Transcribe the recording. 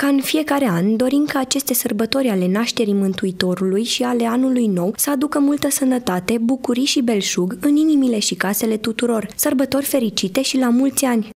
Ca în fiecare an, dorim ca aceste sărbători ale nașterii Mântuitorului și ale anului nou să aducă multă sănătate, bucurii și belșug în inimile și casele tuturor. Sărbători fericite și la mulți ani!